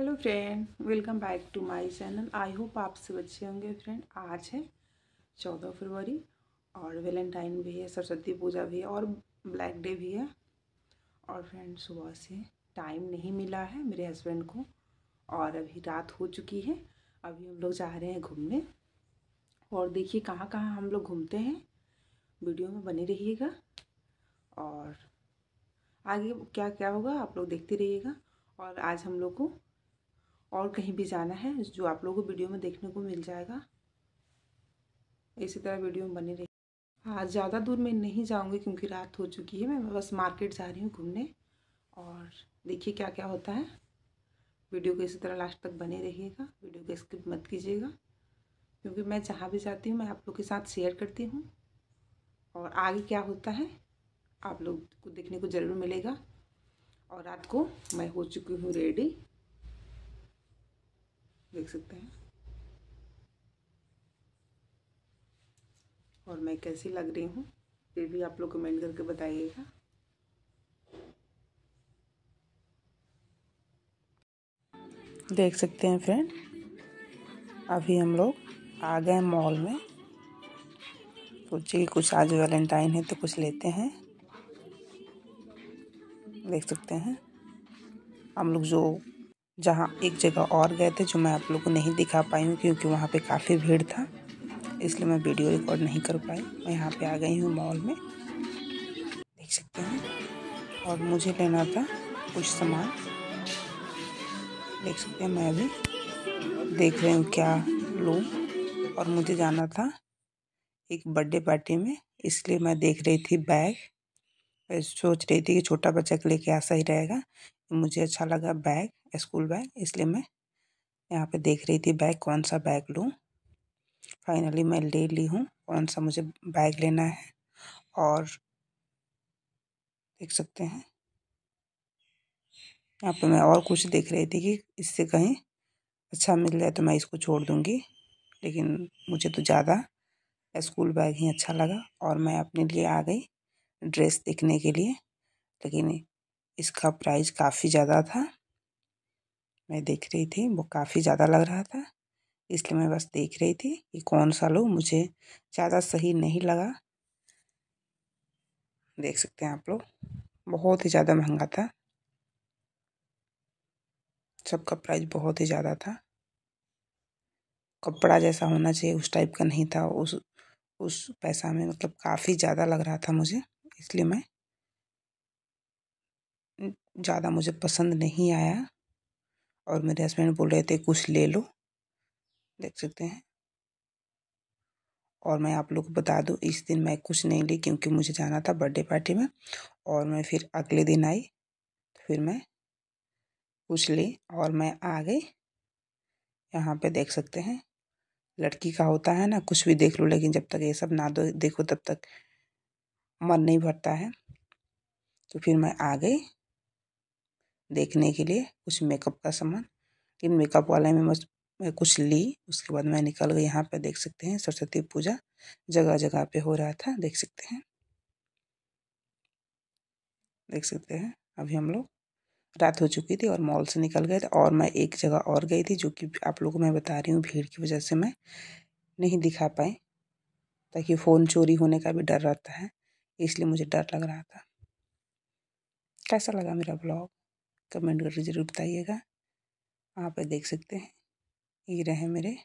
hello friend welcome back to my channel I hope आप सब अच्छे होंगे फ्रेंड आज है चौदह फरवरी और वेलेंटाइन भी है सरस्वती पूजा भी है और ब्लैक डे भी है और फ्रेंड सुबह से टाइम नहीं मिला है मेरे हस्बैंड को और अभी रात हो चुकी है अभी हम लोग जा रहे हैं घूमने और देखिए कहाँ कहाँ हम लोग घूमते हैं वीडियो में बने रहिएगा और आगे क्या क्या होगा आप लोग देखते रहिएगा और आज हम लोग को और कहीं भी जाना है जो आप लोगों को वीडियो में देखने को मिल जाएगा इसी तरह वीडियो में बनी रही आज हाँ, ज़्यादा दूर मैं नहीं जाऊँगी क्योंकि रात हो चुकी है मैं बस मार्केट जा रही हूँ घूमने और देखिए क्या क्या होता है वीडियो को इसी तरह लास्ट तक बने रहिएगा वीडियो को स्किप मत कीजिएगा क्योंकि मैं जहाँ भी जाती हूँ मैं आप लोग के साथ शेयर करती हूँ और आगे क्या होता है आप लोग को देखने को ज़रूर मिलेगा और रात को मैं हो चुकी हूँ रेडी देख सकते हैं और मैं कैसी लग रही हूँ ये भी आप लोग कमेंट करके बताइएगा देख सकते हैं फ्रेंड अभी हम लोग आ गए मॉल में सोचे कि कुछ आज वैलेंटाइन है तो कुछ लेते हैं देख सकते हैं हम लोग जो जहाँ एक जगह और गए थे जो मैं आप लोग को नहीं दिखा पाई हूँ क्योंकि वहाँ पे काफ़ी भीड़ था इसलिए मैं वीडियो रिकॉर्ड नहीं कर पाई मैं यहाँ पे आ गई हूँ मॉल में देख सकते हैं और मुझे लेना था कुछ सामान देख सकते हैं मैं अभी देख रही हूँ क्या लूँ और मुझे जाना था एक बर्थडे पार्टी में इसलिए मैं देख रही थी बैग सोच रही थी कि छोटा बच्चा के लेके क्या सही रहेगा मुझे अच्छा लगा बैग स्कूल बैग इसलिए मैं यहाँ पे देख रही थी बैग कौन सा बैग लूँ फाइनली मैं ले ली हूँ कौन सा मुझे बैग लेना है और देख सकते हैं यहाँ पे मैं और कुछ देख रही थी कि इससे कहीं अच्छा मिल जाए तो मैं इसको छोड़ दूँगी लेकिन मुझे तो ज़्यादा स्कूल बैग ही अच्छा लगा और मैं अपने लिए आ गई ड्रेस देखने के लिए लेकिन इसका प्राइस काफ़ी ज़्यादा था मैं देख रही थी वो काफ़ी ज़्यादा लग रहा था इसलिए मैं बस देख रही थी कि कौन सा लो मुझे ज़्यादा सही नहीं लगा देख सकते हैं आप लोग बहुत ही ज़्यादा महंगा था सबका प्राइस बहुत ही ज़्यादा था कपड़ा जैसा होना चाहिए उस टाइप का नहीं था उस उस पैसा में मतलब काफ़ी ज़्यादा लग रहा था मुझे इसलिए मैं ज़्यादा मुझे पसंद नहीं आया और मेरे हस्बैंड बोल रहे थे कुछ ले लो देख सकते हैं और मैं आप लोग को बता दूं इस दिन मैं कुछ नहीं ली क्योंकि मुझे जाना था बर्थडे पार्टी में और मैं फिर अगले दिन आई तो फिर मैं कुछ ली और मैं आ गई यहाँ पे देख सकते हैं लड़की का होता है ना कुछ भी देख लो लेकिन जब तक ये सब ना दो देखो तब तक मन नहीं भरता है तो फिर मैं आ गई देखने के लिए कुछ मेकअप का सामान इन मेकअप वाले में मैं कुछ ली उसके बाद मैं निकल गई यहाँ पे देख सकते हैं सरस्वती पूजा जगह जगह पे हो रहा था देख सकते हैं देख सकते हैं अभी हम लोग रात हो चुकी थी और मॉल से निकल गए थे और मैं एक जगह और गई थी जो कि आप लोगों को मैं बता रही हूँ भीड़ की वजह से मैं नहीं दिखा पाई ताकि फ़ोन चोरी होने का भी डर रहता है इसलिए मुझे डर लग रहा था कैसा लगा मेरा ब्लॉग कमेंट करके ज़रूर बताइएगा आप देख सकते हैं ये रहे मेरे